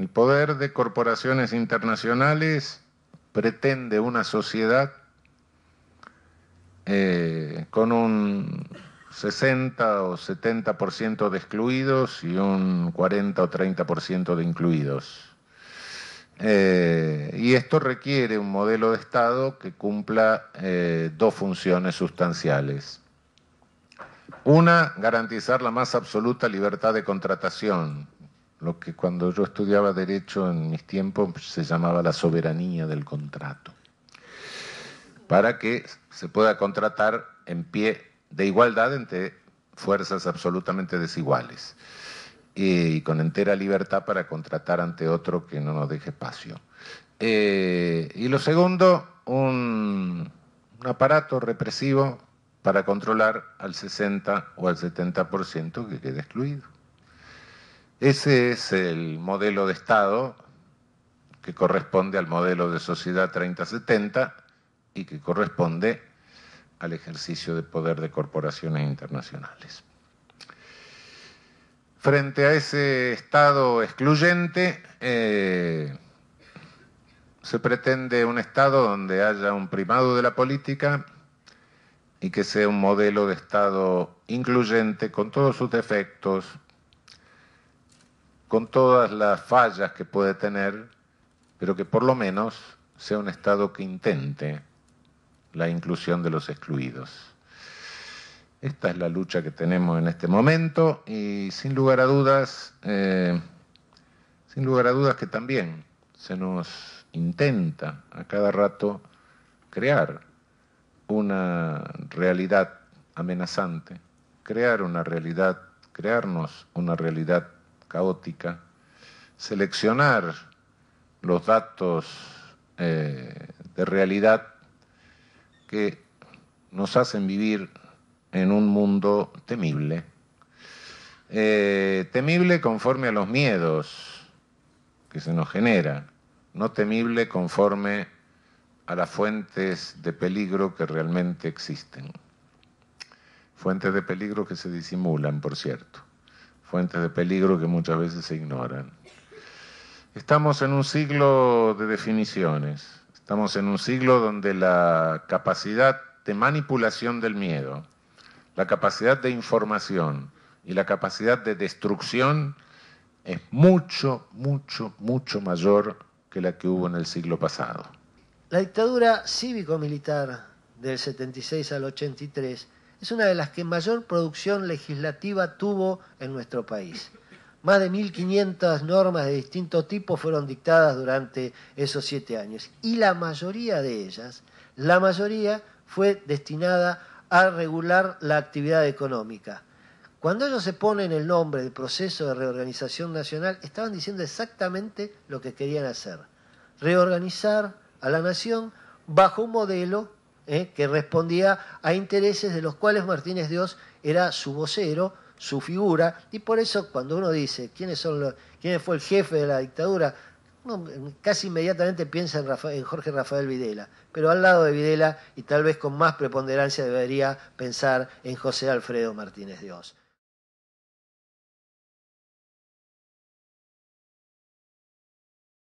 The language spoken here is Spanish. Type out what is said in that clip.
El poder de corporaciones internacionales pretende una sociedad eh, con un 60 o 70% de excluidos y un 40 o 30% de incluidos. Eh, y esto requiere un modelo de Estado que cumpla eh, dos funciones sustanciales. Una, garantizar la más absoluta libertad de contratación lo que cuando yo estudiaba derecho en mis tiempos se llamaba la soberanía del contrato, para que se pueda contratar en pie de igualdad entre fuerzas absolutamente desiguales y con entera libertad para contratar ante otro que no nos deje espacio. Eh, y lo segundo, un, un aparato represivo para controlar al 60 o al 70% que quede excluido. Ese es el modelo de Estado que corresponde al modelo de sociedad 3070 y que corresponde al ejercicio de poder de corporaciones internacionales. Frente a ese Estado excluyente, eh, se pretende un Estado donde haya un primado de la política y que sea un modelo de Estado incluyente con todos sus defectos, con todas las fallas que puede tener, pero que por lo menos sea un Estado que intente la inclusión de los excluidos. Esta es la lucha que tenemos en este momento y sin lugar a dudas, eh, sin lugar a dudas que también se nos intenta a cada rato crear una realidad amenazante, crear una realidad, crearnos una realidad caótica, seleccionar los datos eh, de realidad que nos hacen vivir en un mundo temible. Eh, temible conforme a los miedos que se nos genera, no temible conforme a las fuentes de peligro que realmente existen. Fuentes de peligro que se disimulan, por cierto fuentes de peligro que muchas veces se ignoran. Estamos en un siglo de definiciones, estamos en un siglo donde la capacidad de manipulación del miedo, la capacidad de información y la capacidad de destrucción es mucho, mucho, mucho mayor que la que hubo en el siglo pasado. La dictadura cívico-militar del 76 al 83 es una de las que mayor producción legislativa tuvo en nuestro país. Más de 1.500 normas de distinto tipo fueron dictadas durante esos siete años y la mayoría de ellas, la mayoría fue destinada a regular la actividad económica. Cuando ellos se ponen el nombre del proceso de reorganización nacional, estaban diciendo exactamente lo que querían hacer, reorganizar a la nación bajo un modelo ¿eh? que respondía a intereses de los cuales Martínez Dios era su vocero, su figura, y por eso cuando uno dice quiénes son quién fue el jefe de la dictadura, uno casi inmediatamente piensa en, en, Jorge Rafael Videla, pero al lado de Videla y tal vez con más preponderancia debería pensar en José Alfredo Martínez Dios.